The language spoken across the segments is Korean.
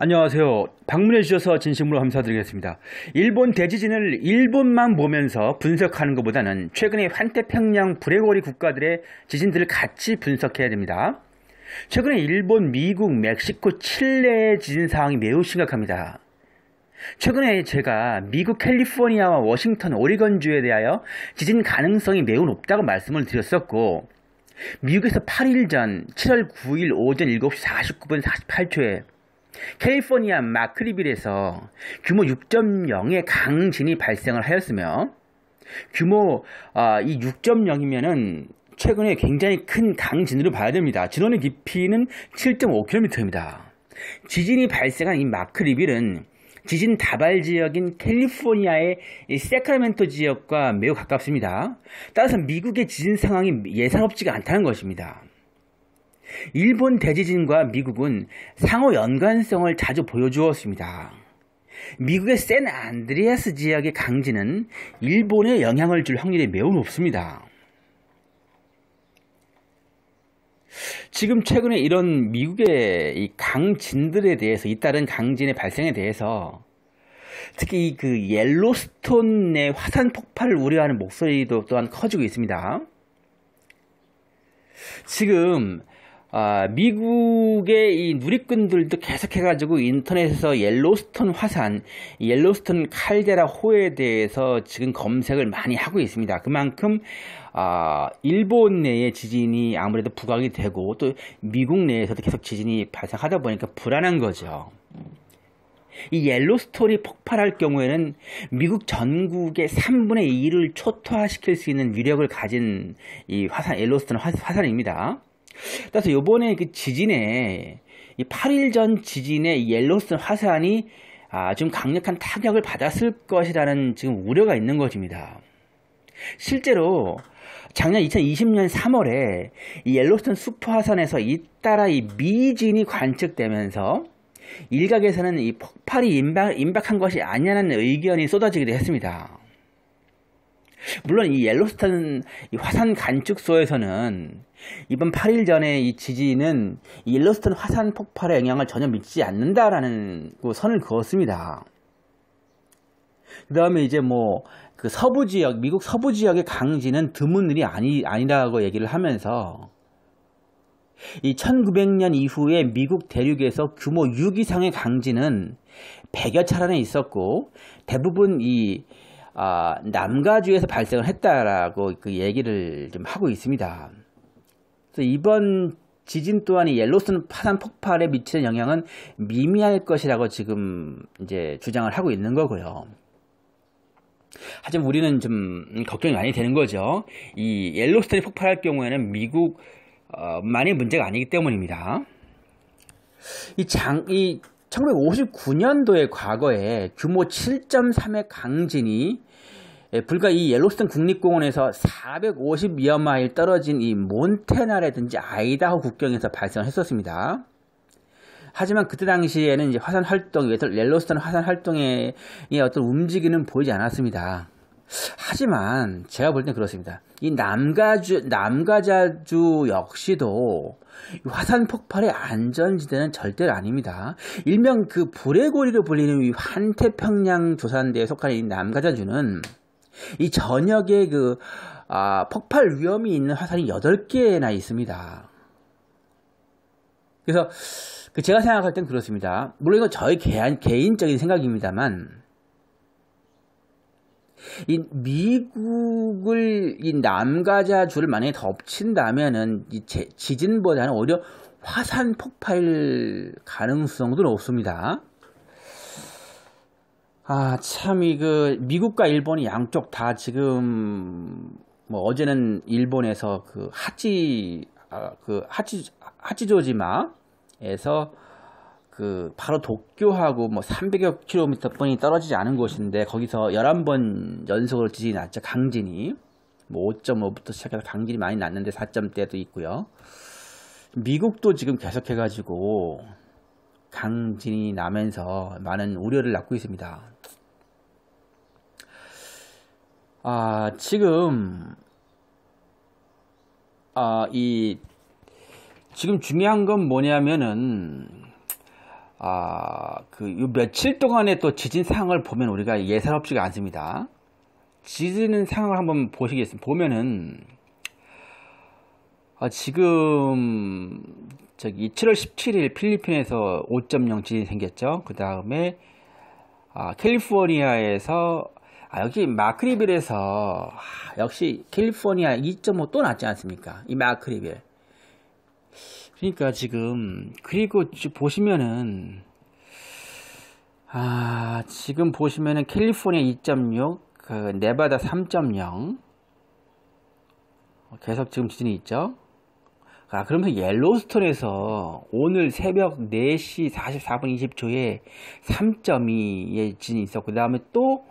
안녕하세요. 방문해 주셔서 진심으로 감사드리겠습니다. 일본 대지진을 일본만 보면서 분석하는 것보다는 최근의 환태평양 브레고리 국가들의 지진들을 같이 분석해야 됩니다. 최근에 일본, 미국, 멕시코, 칠레의 지진 상황이 매우 심각합니다. 최근에 제가 미국 캘리포니아와 워싱턴 오리건주에 대하여 지진 가능성이 매우 높다고 말씀을 드렸었고 미국에서 8일 전 7월 9일 오전 7시 49분 48초에 캘리포니아 마크리빌에서 규모 6.0의 강진이 발생을 하였으며 규모 아, 이 6.0이면은 최근에 굉장히 큰 강진으로 봐야 됩니다. 진원의 깊이는 7.5km입니다. 지진이 발생한 이 마크리빌은 지진 다발 지역인 캘리포니아의 세크라멘토 지역과 매우 가깝습니다. 따라서 미국의 지진 상황이 예상없지가 않다는 것입니다. 일본 대지진과 미국은 상호 연관성을 자주 보여주었습니다. 미국의 샌 안드레아스 지역의 강진은 일본에 영향을 줄 확률이 매우 높습니다. 지금 최근에 이런 미국의 강진들에 대해서 잇따른 강진의 발생에 대해서 특히 그 옐로스톤의 화산 폭발을 우려하는 목소리도 또한 커지고 있습니다. 지금 아, 미국의 이 누리꾼들도 계속해가지고 인터넷에서 옐로스톤 화산, 옐로스톤 칼데라 호에 대해서 지금 검색을 많이 하고 있습니다. 그만큼 아, 일본 내에 지진이 아무래도 부각이 되고 또 미국 내에서도 계속 지진이 발생하다 보니까 불안한 거죠. 이 옐로스톤이 폭발할 경우에는 미국 전국의 3분의 2를 초토화시킬 수 있는 위력을 가진 이 화산, 옐로스톤 화산입니다. 따라서 요번에 그 지진에 이 8일 전 지진의 옐로슨 스 화산이 아, 좀 강력한 타격을 받았을 것이라는 지금 우려가 있는 것입니다. 실제로 작년 2020년 3월에 이 옐로스톤 수프 화산에서 잇따라 이 미진이 관측되면서 일각에서는 이 폭발이 임박, 임박한 것이 아니냐는 의견이 쏟아지기도 했습니다. 물론 이옐로스턴 화산 관측소에서는 이번 8일 전에 이 지진은 이 일러스턴 화산 폭발의 영향을 전혀 미치지 않는다라는 그 선을 그었습니다. 뭐 그 다음에 이제 뭐 그 서부 지역, 미국 서부 지역의 강진은 드문 일이 아니, 아니라고 얘기를 하면서 이 1900년 이후에 미국 대륙에서 규모 6 이상의 강진은 100여 차례나 있었고 대부분 이 아, 남가주에서 발생을 했다라고 그 얘기를 좀 하고 있습니다. 이번 지진 또한이 옐로스는 파산 폭발에 미치는 영향은 미미할 것이라고 지금 이제 주장을 하고 있는 거고요. 하지만 우리는 좀 걱정이 많이 되는 거죠. 이 옐로스톤이 폭발할 경우에는 미국 만의 어, 문제가 아니기 때문입니다. 이 장, 이 1959년도의 과거에 규모 7.3의 강진이 예, 불과 이옐로스턴 국립공원에서 450여마일 떨어진 이 몬테나라든지 아이다호 국경에서 발생했었습니다. 하지만 그때 당시에는 이제 화산 활동, 옐로스턴 화산 활동의 어떤 움직임은 보이지 않았습니다. 하지만 제가 볼 땐 그렇습니다. 이 남가주, 남가자주 역시도 화산 폭발의 안전지대는 절대로 아닙니다. 일명 그 불의 고리로 불리는 이 환태평양 조산대에 속한 이 남가자주는 이 전역에 그 아, 폭발 위험이 있는 화산이 8개나 있습니다. 그래서 그 제가 생각할 땐 그렇습니다. 물론 이건 저의 개한, 개인적인 생각입니다만 이 미국을 이 남가자주를 만약에 덮친다면은 이 제, 지진보다는 오히려 화산 폭발 가능성도 높습니다. 아, 참, 이, 그, 미국과 일본이 양쪽 다 지금, 뭐, 어제는 일본에서 그, 하치 아, 그, 하치하치조지마에서 그, 바로 도쿄하고 뭐, 300여 킬로미터 뿐이 떨어지지 않은 곳인데, 거기서 11번 연속으로 지진이 났죠, 강진이. 뭐, 5.5부터 시작해서 강진이 많이 났는데, 4점대도 있고요. 미국도 지금 계속해가지고, 강진이 나면서 많은 우려를 낳고 있습니다. 아, 지금, 아, 이, 지금 중요한 건 뭐냐면은, 아, 그, 요 며칠 동안의 또 지진 상황을 보면 우리가 예상 없지가 않습니다. 지진 상황을 한번 보시겠습니다. 보면은, 아, 지금, 저기, 7월 17일 필리핀에서 5.0 지진이 생겼죠. 그 다음에, 아, 캘리포니아에서 아, 여기 마크리빌에서 아, 역시 캘리포니아 2.5또 났지 않습니까? 이 마크리빌. 그러니까 지금 그리고 보시면은 아 지금 보시면은 캘리포니아 2.6, 그 네바다 3.0 계속 지금 지진이 있죠. 아 그러면서 옐로스톤에서 오늘 새벽 4시 44분 20초에 3.2의 지진이 있었고 그 다음에 또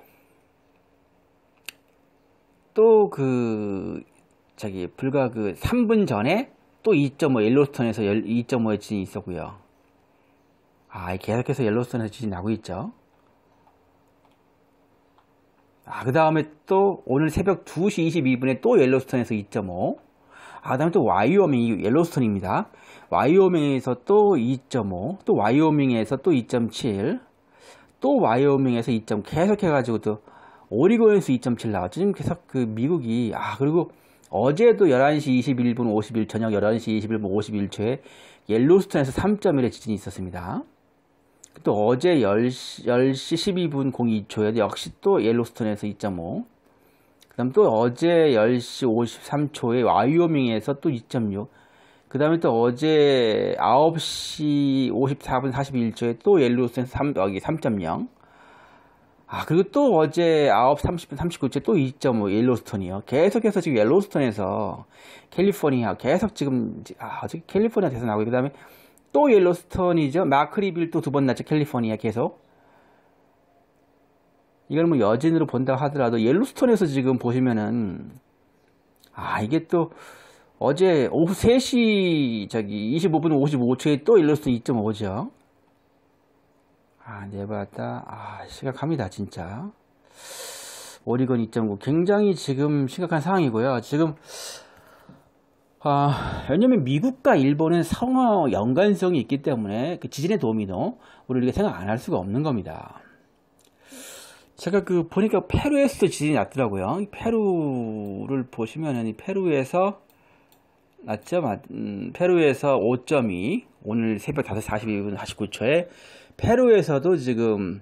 또그 저기 불과 그 3분 전에 또 2.5 옐로스톤에서 2.5의 지진이 있었고요. 아 계속해서 옐로스톤에서 지진이 나고 있죠. 아, 그 다음에 또 오늘 새벽 2시 22분에 또 옐로스톤에서 2.5. 아, 그 다음에 또 와이오밍, 옐로스톤입니다. 와이오밍에서 또 2.5, 또 와이오밍에서 또 2.7, 또 와이오밍에서 2. 계속해가지고 또 오리건에서 2.7 나왔죠. 지금 계속 그 미국이 아 그리고 어제도 11시 21분 51 저녁 11시 21분 51초에 옐로스톤에서 3.1의 지진이 있었습니다. 또 어제 10시, 10시 12분 02초에 도 역시 또 옐로스톤에서 2.5. 그다음 또 어제 10시 53초에 와이오밍에서 또 2.6. 그다음에 또 어제 9시 54분 41초에 또 옐로스톤에서 3, 여기 3.0. 아, 그리고 또 어제 9, 시 30, 분3 9초에또 2.5 옐로스톤이요. 계속해서 지금 옐로스톤에서 캘리포니아 계속 지금, 아, 저기 캘리포니아 대선 나오고, 그 다음에 또 옐로스톤이죠. 마크리빌 또 두 번 났죠. 캘리포니아 계속. 이걸 뭐 여진으로 본다 하더라도 옐로스톤에서 지금 보시면은, 아, 이게 또 어제 오후 3시 저기 25분 55초에 또 옐로스톤 2.5죠. 아, 네바다. 아, 심각합니다 진짜. 오리건 2.9. 굉장히 지금 심각한 상황이고요. 지금, 아, 왜냐면 미국과 일본은 상호 연관성이 있기 때문에 그 지진의 도미노, 우리가 생각 안 할 수가 없는 겁니다. 제가 그 보니까 페루에서도 지진이 났더라고요. 페루를 보시면은 페루에서 났죠? 음, 페루에서 5.2 오늘 새벽 5시 42분 49초에 페루에서도 지금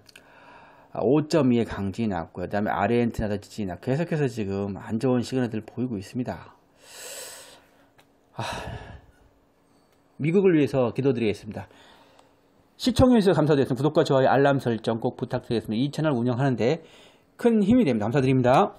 5.2의 강진이 났고요. 그 다음에 아르헨티나도 지진이 났고 계속해서 지금 안 좋은 시그널들을 보이고 있습니다. 아, 미국을 위해서 기도드리겠습니다. 시청해주셔서 감사드리겠습니다. 구독과 좋아요, 알람 설정 꼭 부탁드리겠습니다. 이 채널 운영하는데 큰 힘이 됩니다. 감사드립니다.